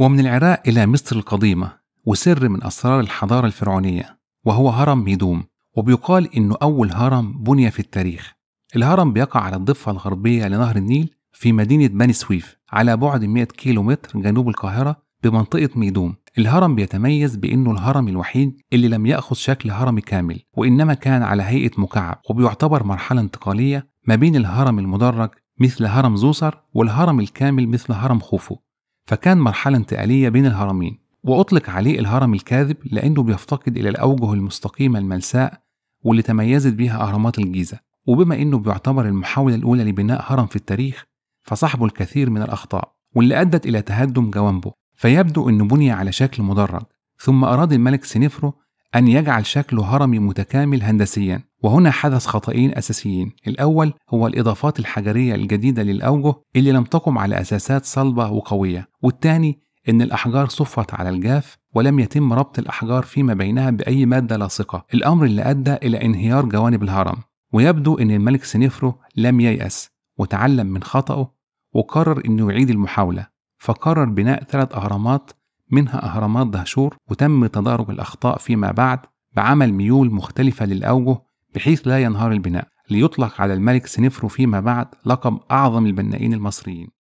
ومن العراق إلى مصر القديمة وسر من أسرار الحضارة الفرعونية وهو هرم ميدوم وبيقال إنه أول هرم بني في التاريخ الهرم بيقع على الضفة الغربية لنهر النيل في مدينة بني سويف على بعد 100 كيلومتر جنوب القاهرة بمنطقة ميدوم الهرم بيتميز بأنه الهرم الوحيد اللي لم يأخذ شكل هرم كامل وإنما كان على هيئة مكعب وبيعتبر مرحلة انتقالية ما بين الهرم المدرج مثل هرم زوسر والهرم الكامل مثل هرم خوفو فكان مرحلة انتقالية بين الهرمين وأطلق عليه الهرم الكاذب لأنه بيفتقد إلى الأوجه المستقيمة الملساء واللي تميزت بيها أهرامات الجيزة وبما إنه بيعتبر المحاولة الأولى لبناء هرم في التاريخ فصاحبه الكثير من الأخطاء واللي أدت إلى تهدم جوانبه فيبدو أنه بني على شكل مدرج ثم أراد الملك سنفرو أن يجعل شكل هرمي متكامل هندسيًا، وهنا حدث خطأين أساسيين، الأول هو الإضافات الحجرية الجديدة للأوجه اللي لم تقم على أساسات صلبة وقوية، والثاني إن الأحجار صفت على الجاف ولم يتم ربط الأحجار فيما بينها بأي مادة لاصقة، الأمر اللي أدى إلى انهيار جوانب الهرم، ويبدو إن الملك سنفرو لم ييأس وتعلم من خطأه وقرر إنه يعيد المحاولة، فقرر بناء ثلاث أهرامات منها أهرامات دهشور وتم تدارك الأخطاء فيما بعد بعمل ميول مختلفة للأوجه بحيث لا ينهار البناء ليطلق على الملك سنفرو فيما بعد لقب أعظم البنائين المصريين